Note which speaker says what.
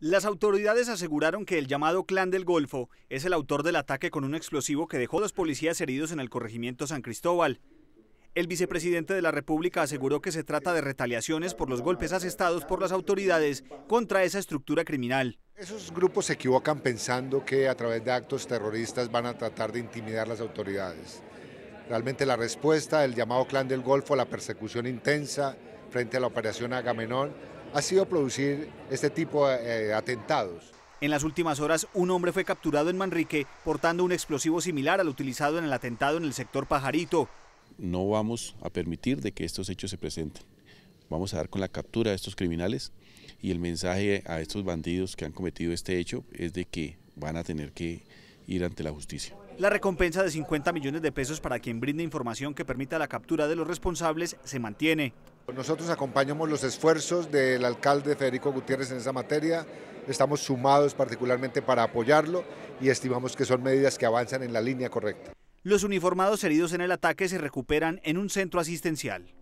Speaker 1: Las autoridades aseguraron que el llamado Clan del Golfo es el autor del ataque con un explosivo que dejó dos policías heridos en el corregimiento San Cristóbal. El vicepresidente de la República aseguró que se trata de retaliaciones por los golpes asestados por las autoridades contra esa
Speaker 2: estructura criminal. Esos grupos se equivocan pensando que a través de actos terroristas van a tratar de intimidar a las autoridades. Realmente la respuesta del llamado Clan del Golfo a la persecución intensa frente a la operación Agamenón ha sido producir este tipo
Speaker 1: de eh, atentados. En las últimas horas, un hombre fue capturado en Manrique portando un explosivo
Speaker 3: similar al utilizado en el atentado en el sector Pajarito. No vamos a permitir de que estos hechos se presenten. Vamos a dar con la captura de estos criminales y el mensaje a estos bandidos que han cometido este hecho es de que van a tener que ir ante la justicia.
Speaker 1: La recompensa de 50 millones de pesos para quien brinde información que permita la captura de los responsables se
Speaker 2: mantiene. Nosotros acompañamos los esfuerzos del alcalde Federico Gutiérrez en esa materia, estamos sumados particularmente para apoyarlo y estimamos que son medidas que avanzan en la línea correcta.
Speaker 1: Los uniformados heridos en el ataque se recuperan en un centro asistencial.